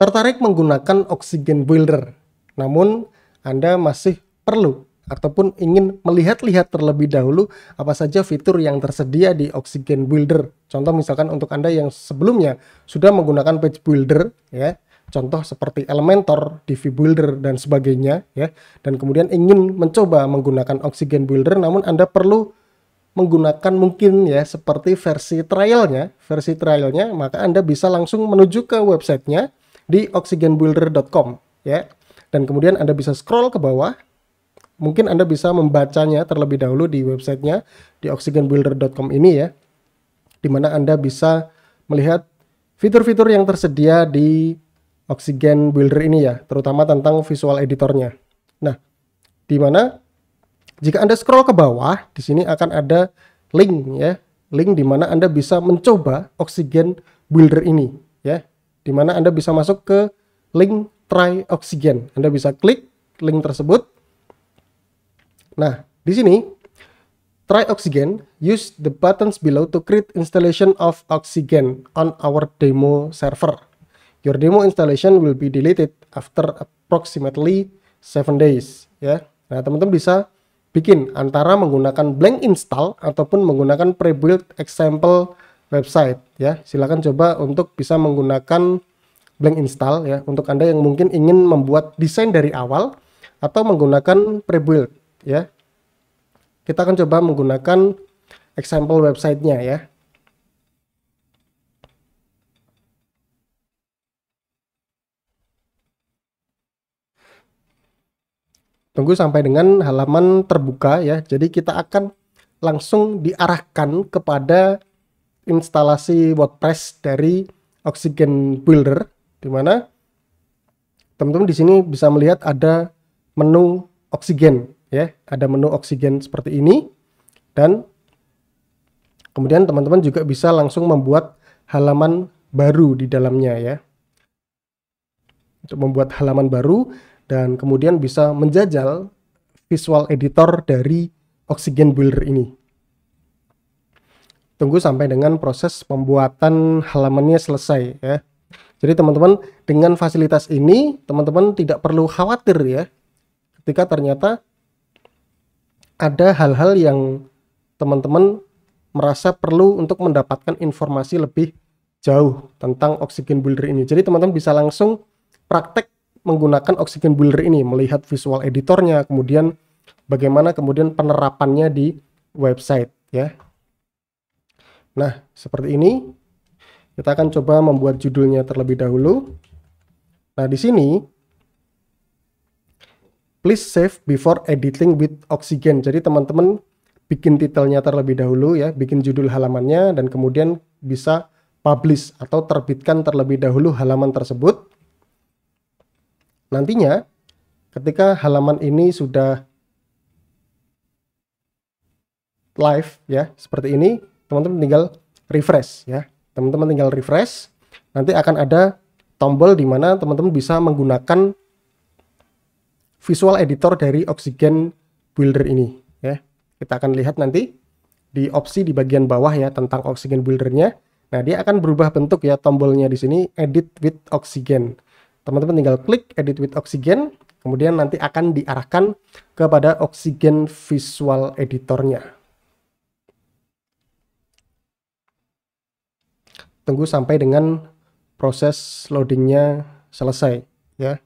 tertarik menggunakan oksigen builder, namun Anda masih perlu ataupun ingin melihat-lihat terlebih dahulu apa saja fitur yang tersedia di oksigen Builder. Contoh misalkan untuk Anda yang sebelumnya sudah menggunakan Page Builder ya, contoh seperti Elementor, DV Builder dan sebagainya ya. Dan kemudian ingin mencoba menggunakan oksigen Builder namun Anda perlu menggunakan mungkin ya seperti versi trialnya, versi trialnya maka Anda bisa langsung menuju ke websitenya di oxygenbuilder.com ya. Dan kemudian Anda bisa scroll ke bawah. Mungkin Anda bisa membacanya terlebih dahulu di websitenya di oxygenbuilder.com ini ya. Di mana Anda bisa melihat fitur-fitur yang tersedia di Oxygen Builder ini ya, terutama tentang visual editornya. Nah, di mana jika Anda scroll ke bawah, di sini akan ada link ya, link di mana Anda bisa mencoba Oxygen Builder ini ya di mana Anda bisa masuk ke link Try oksigen. Anda bisa klik link tersebut. Nah, di sini Try oksigen use the buttons below to create installation of Oxygen on our demo server. Your demo installation will be deleted after approximately 7 days, ya. Nah, teman-teman bisa bikin antara menggunakan blank install ataupun menggunakan pre-built example website ya. Silakan coba untuk bisa menggunakan blank install ya untuk Anda yang mungkin ingin membuat desain dari awal atau menggunakan prebuild ya. Kita akan coba menggunakan example websitenya ya. Tunggu sampai dengan halaman terbuka ya. Jadi kita akan langsung diarahkan kepada instalasi WordPress dari Oxygen Builder di mana teman-teman di sini bisa melihat ada menu Oxygen, ya, ada menu Oxygen seperti ini dan kemudian teman-teman juga bisa langsung membuat halaman baru di dalamnya ya. Untuk membuat halaman baru dan kemudian bisa menjajal visual editor dari Oxygen Builder ini tunggu sampai dengan proses pembuatan halamannya selesai ya. Jadi teman-teman dengan fasilitas ini teman-teman tidak perlu khawatir ya ketika ternyata ada hal-hal yang teman-teman merasa perlu untuk mendapatkan informasi lebih jauh tentang oksigen builder ini. Jadi teman-teman bisa langsung praktek menggunakan oksigen builder ini, melihat visual editornya, kemudian bagaimana kemudian penerapannya di website ya. Nah, seperti ini. Kita akan coba membuat judulnya terlebih dahulu. Nah, di sini please save before editing with oxygen. Jadi teman-teman bikin titelnya terlebih dahulu ya, bikin judul halamannya dan kemudian bisa publish atau terbitkan terlebih dahulu halaman tersebut. Nantinya ketika halaman ini sudah live ya, seperti ini, teman-teman tinggal refresh ya. Teman-teman tinggal refresh, nanti akan ada tombol di mana teman-teman bisa menggunakan visual editor dari Oxygen Builder ini ya. Kita akan lihat nanti di opsi di bagian bawah ya tentang Oxygen Buildernya. Nah, dia akan berubah bentuk ya tombolnya di sini edit with oxygen. Teman-teman tinggal klik edit with oxygen, kemudian nanti akan diarahkan kepada oxygen visual editornya. tunggu sampai dengan proses loadingnya selesai ya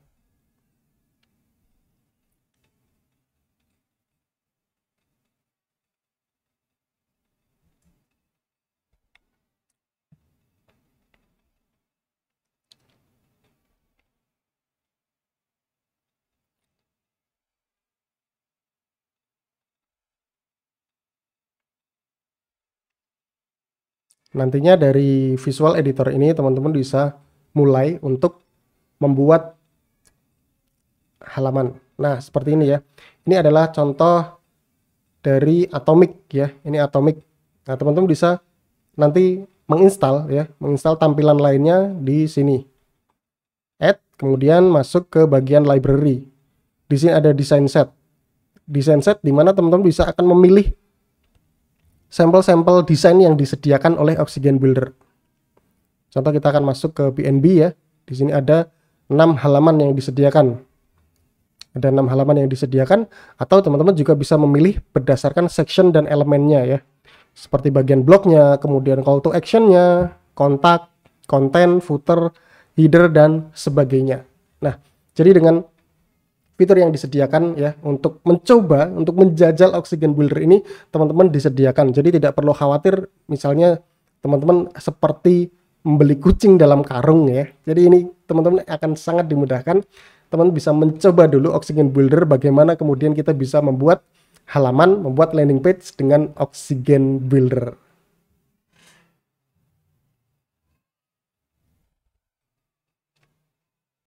Nantinya dari visual editor ini teman-teman bisa mulai untuk membuat halaman. Nah, seperti ini ya. Ini adalah contoh dari Atomic ya. Ini Atomic. Nah, teman-teman bisa nanti menginstal ya, menginstal tampilan lainnya di sini. Add, kemudian masuk ke bagian library. Di sini ada design set. Design set di mana teman-teman bisa akan memilih sampel-sampel desain yang disediakan oleh Oxygen Builder. Contoh kita akan masuk ke PNB ya. Di sini ada 6 halaman yang disediakan. Ada 6 halaman yang disediakan atau teman-teman juga bisa memilih berdasarkan section dan elemennya ya. Seperti bagian bloknya, kemudian call to actionnya, kontak, konten, footer, header, dan sebagainya. Nah, jadi dengan fitur yang disediakan ya untuk mencoba untuk menjajal oksigen builder ini teman-teman disediakan jadi tidak perlu khawatir misalnya teman-teman seperti membeli kucing dalam karung ya jadi ini teman-teman akan sangat dimudahkan teman bisa mencoba dulu oksigen builder bagaimana kemudian kita bisa membuat halaman membuat landing page dengan oksigen builder